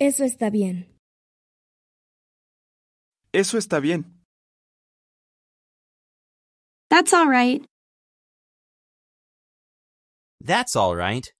Eso está bien. Eso está bien. That's all right. That's all right.